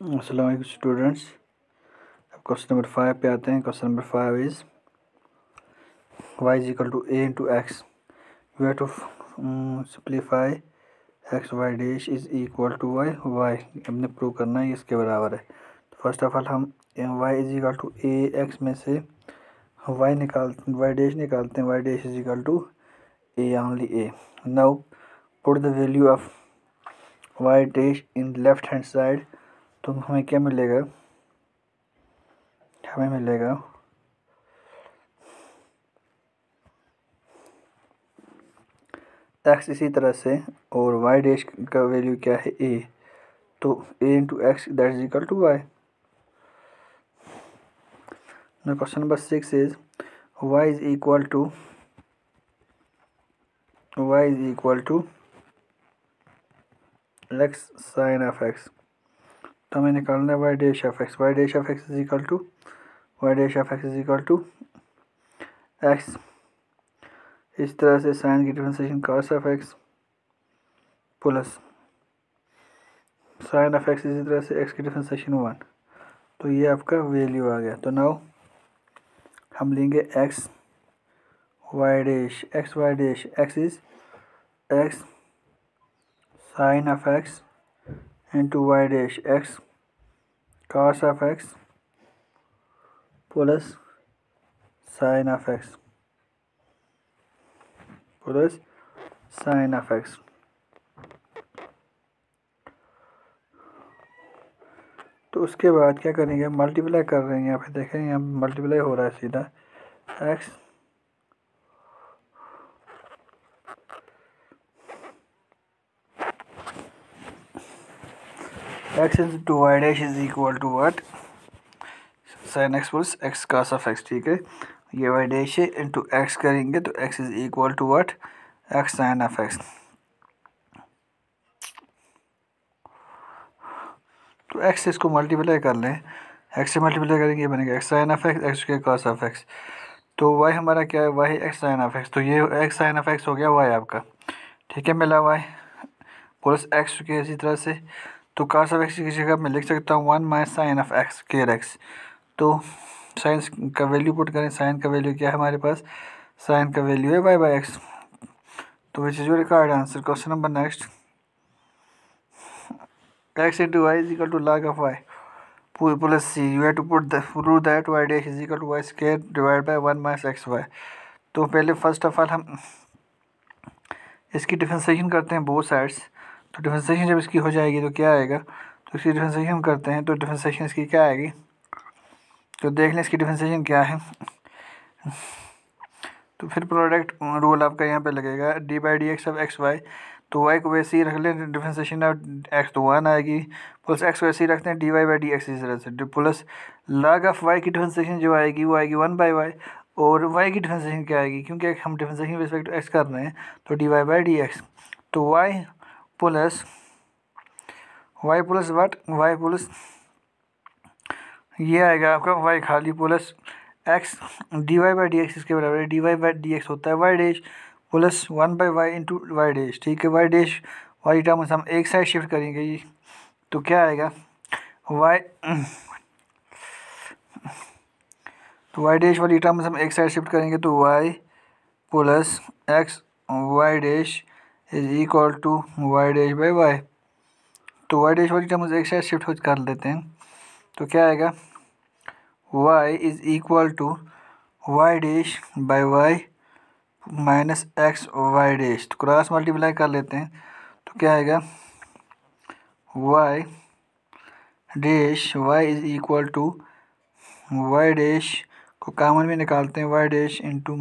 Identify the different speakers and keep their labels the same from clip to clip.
Speaker 1: Aslam students अब question number five पे आते हैं question number five is Y is equal to A into X you have to simplify X Y dash is equal to Y Y हमने prove करना है इसके बराबर है तो फर्स्ट ऑफ ऑल हम Y is equal to A X में से वाई निकाल वाई डेश निकालते हैं Y dash is equal to A only A now put the value of Y dash in left hand side तो हमें क्या मिलेगा हमें मिलेगा एक्स इसी तरह से और वाई डैश का वैल्यू क्या है ए तो A into X that is equal to Y question number six is Y is equal to Y is equal to X sine of X तो हमें निकालना है Y dash F X Y dash F X is equal to Y dash F X is equal to X इस तरह से sine की differentiation cos F X plus sine F X इसी तरह से एक्स की डिफ्रेंसिएशन वन तो ये आपका वैल्यू आ गया तो नाउ हम लेंगे X Y dash X Y dash X is X sine of X into Y dash X cos of x plus sin of x plus sin of x तो उसके बाद क्या करेंगे मल्टीप्लाई कर रहे हैं यहाँ पे देखें यहाँ मल्टीप्लाई हो रहा है सीधा X X is to Y dash is equal to what sine X plus X cos of X ठीक है ये वाई डैश है इंटू एक्स करेंगे तो X is equal to what X sine of X तो एक्स इसको multiply कर लें एक्स से मल्टीप्लाई करेंगे ये बनेगा X sine of X X के कास ऑफ एक्स तो वाई हमारा क्या है Y X sine of X तो ये एक्स साइन ऑफ एक्स हो गया वाई आपका ठीक है मिला वाई प्लस एक्स के इसी तरह से तो cos ऑफ एक्स की जगह मैं लिख सकता हूँ one minus sine of X care X तो साइंस का वैल्यू पुट करें साइन का वैल्यू क्या है हमारे पास साइन का वैल्यू है वाई बाई एक्स तो which is your card answer question number next X into Y is equal to log of Y plus c you have to put the that Y D X is equal to Y square divide by one minus X Y तो पहले first of all हम इसकी differentiation करते हैं both sides तो डिफेंसेशन जब इसकी हो जाएगी तो क्या आएगा तो इसकी डिफ्रेंसेशन करते हैं तो डिफेंसेशन इसकी क्या आएगी तो देख लें इसकी डिफेंसेशन क्या है तो फिर प्रोडक्ट रूल आपका यहाँ पे लगेगा D by D X of X Y तो वाई को वैसे ही रख लें डिफेंसेशन ऑफ एक्स तो वन आएगी प्लस एक्स वैसे ही रखते हैं D Y by D X इस तरह से प्लस लाग ऑफ वाई की डिफेंसेशन जो आएगी वो आएगी वन बाई वाई और वाई की डिफेंसेशन क्या आएगी क्योंकि हम डिफेंसेशन रिस्पेक्ट एक्स कर रहे हैं तो D Y by D X तो Y plus Y plus what Y plus ये आएगा आपका वाई खाली plus X D Y by D X इसके बराबर D Y by D X होता है Y dash plus one by Y into Y dash ठीक है वाई डैश वाई टर्म हम एक साइड शिफ्ट करेंगे तो क्या आएगा वाई तो वाई डैश वाली टर्म हम एक साइड शिफ्ट करेंगे तो Y plus X Y dash is equal to Y dash by Y तो वाई डैश वाई जब हम एक साइड शिफ्ट कर लेते हैं तो क्या आएगा Y is equal to Y dash by Y minus X Y dash तो क्रॉस मल्टीप्लाई कर लेते हैं तो क्या आएगा Y dash Y is equal to Y dash को कामन में निकालते हैं Y dash into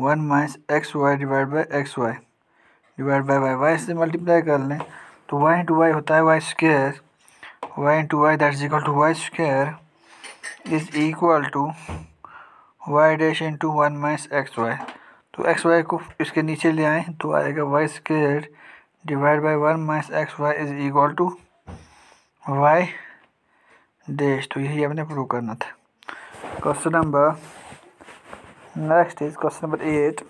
Speaker 1: one minus X Y divide by X Y divide by Y Y से मल्टीप्लाई कर लें तो वाई इंटू वाई होता है Y square Y into Y that is equal to Y square is equal to Y dash into one minus X Y तो X Y को इसके नीचे ले आए तो आएगा Y square divide by one minus X Y is equal to Y dash तो यही हमने प्रूव करना था question number next is question number eight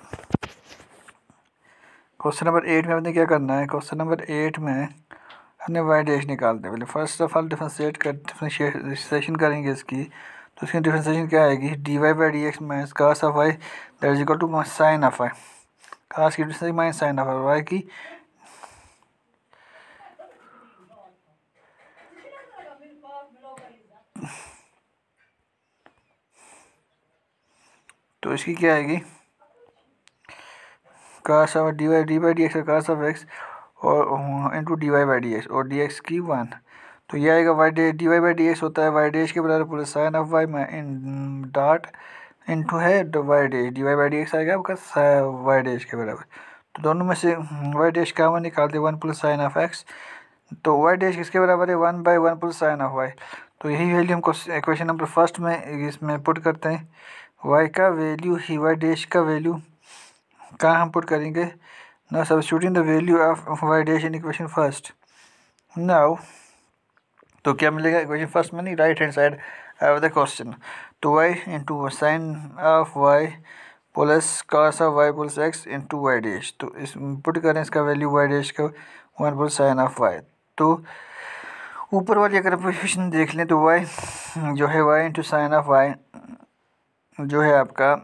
Speaker 1: question number eight में हमने क्या करना है क्वेश्चन नंबर एट में हमने वाई डैश निकालते पहले फर्स्ट ऑफ ऑल डिफ्रेंशिएट कर डिफ्रेंशिएशन करेंगे इसकी तो इसकी डिफ्रेंशिएशन क्या आएगी D Y by D X minus cos of Y that is equal to sine of Y cos की differentiation minus sine of Y की तो इसकी क्या आएगी का सब D Y D by D X का ऑफ एक्स और into D Y by D X और डी एक्स की वन तो ये आएगा Y D D Y by D X होता है वाई डी एच के बराबर पूरे साइन ऑफ वाई में इन डॉट इंटू है Y D D Y by D X आएगा आपका वाई डी एच के बराबर तो दोनों में से वाई डी एच का वन निकालते one plus sine of X तो वाई डी एच किसके बराबर है one by one plus sine of Y तो यही वैल्यू हमको क्वेश्चन नंबर फर्स्ट में इसमें पुट करते हैं वाई का वैल्यू ही वाई डी एच का वैल्यू कहाँ हम पुट करेंगे ना सब the value of, of y dash in equation first तो क्या मिलेगा इक्वेशन फर्स्ट में नहीं right hand side I the question to Y into sine of Y plus cos of Y plus X into Y dash तो इस put करें इसका value Y dash का one plus sine of Y तो ऊपर वाली अगर पोजिशन देख लें तो वाई जो है Y into sine of Y जो है आपका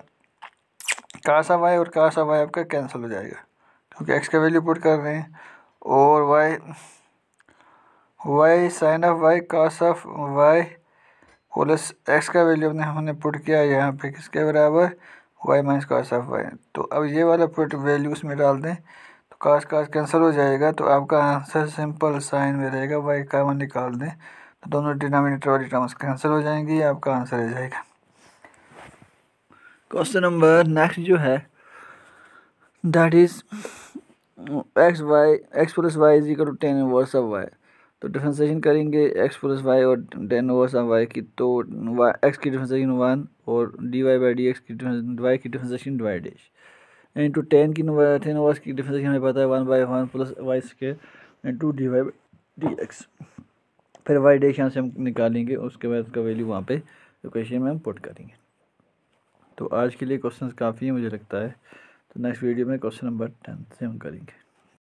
Speaker 1: सा वाई और काश वाई आपका कैंसिल हो जाएगा क्योंकि एक्स का वैल्यू पुट कर रहे हैं और Y Y sine of Y cos of Y plus X का वैल्यू अपने हमने पुट किया यहाँ पे किसके बराबर Y minus cos of Y तो अब ये वाला पुट वैल्यू उसमें डाल दें तो काश काश कैंसिल हो जाएगा तो आपका आंसर सिंपल साइन में रहेगा वाई कामन निकाल दें तो दोनों डिनोमिनेटर वाली टर्म्स कैंसिल हो जाएंगी आपका आंसर आ जाएगा क्वेश्चन नंबर नेक्स्ट जो है that is X Y X plus Y is equal to ten overs of Y तो डिफ्रेंसिएशन करेंगे एक्स प्लस वाई और टेन ओवर्स ऑफ वाई की तो वाई एक्स की डिफ्रेंसिएशन वन और D Y by D X की Y की differentiation divide dash into ten की टेन ओवर्स की डिफ्रेंसिएशन हमें पता है one by one plus Y square into D Y D X फिर वाई डी एक्स यहाँ से हम निकालेंगे उसके बाद उसका वैल्यू वहाँ पर इक्वेशन में हम पुट करेंगे तो आज के लिए क्वेश्चन काफ़ी है मुझे लगता है तो नेक्स्ट वीडियो में क्वेश्चन नंबर टेन से हम करेंगे